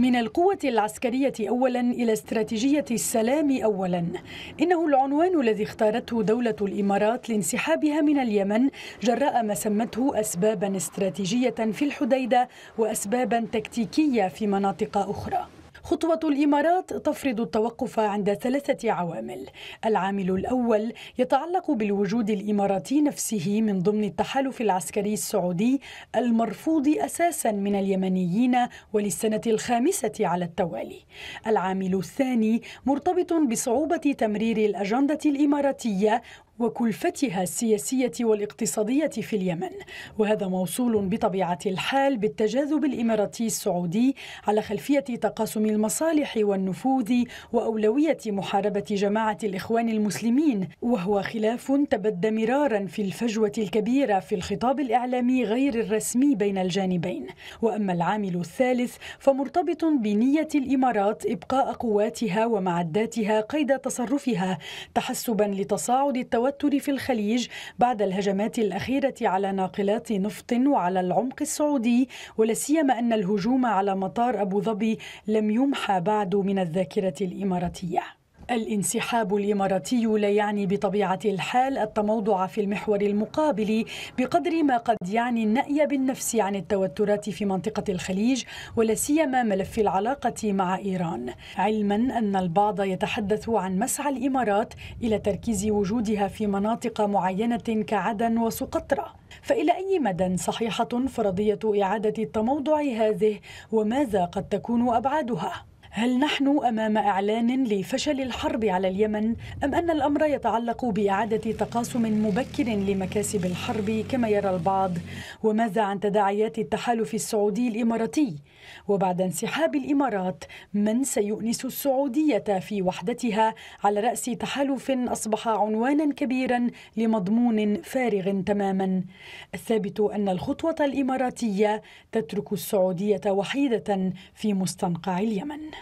من القوة العسكرية أولا إلى استراتيجية السلام أولا إنه العنوان الذي اختارته دولة الإمارات لانسحابها من اليمن جراء ما سمته أسبابا استراتيجية في الحديدة وأسبابا تكتيكية في مناطق أخرى خطوة الإمارات تفرض التوقف عند ثلاثة عوامل العامل الأول يتعلق بالوجود الإماراتي نفسه من ضمن التحالف العسكري السعودي المرفوض أساسا من اليمنيين وللسنة الخامسة على التوالي العامل الثاني مرتبط بصعوبة تمرير الأجندة الإماراتية وكلفتها السياسيه والاقتصاديه في اليمن وهذا موصول بطبيعه الحال بالتجاذب الاماراتي السعودي على خلفيه تقاسم المصالح والنفوذ واولويه محاربه جماعه الاخوان المسلمين وهو خلاف تبدى مرارا في الفجوه الكبيره في الخطاب الاعلامي غير الرسمي بين الجانبين واما العامل الثالث فمرتبط بنيه الامارات ابقاء قواتها ومعداتها قيد تصرفها تحسبا لتصاعد التوتر في الخليج بعد الهجمات الاخيره على ناقلات نفط وعلى العمق السعودي ولا سيما ان الهجوم على مطار ابو ظبي لم يمحى بعد من الذاكرة الإماراتية الانسحاب الإماراتي لا يعني بطبيعة الحال التموضع في المحور المقابل بقدر ما قد يعني النأي بالنفس عن التوترات في منطقة الخليج ولا سيما ملف العلاقة مع إيران علما أن البعض يتحدث عن مسعى الإمارات إلى تركيز وجودها في مناطق معينة كعدن وسقطرى فإلى أي مدى صحيحة فرضية إعادة التموضع هذه وماذا قد تكون أبعادها؟ هل نحن امام اعلان لفشل الحرب على اليمن ام ان الامر يتعلق باعاده تقاسم مبكر لمكاسب الحرب كما يرى البعض وماذا عن تداعيات التحالف السعودي الاماراتي وبعد انسحاب الامارات من سيؤنس السعوديه في وحدتها على راس تحالف اصبح عنوانا كبيرا لمضمون فارغ تماما الثابت ان الخطوه الاماراتيه تترك السعوديه وحيده في مستنقع اليمن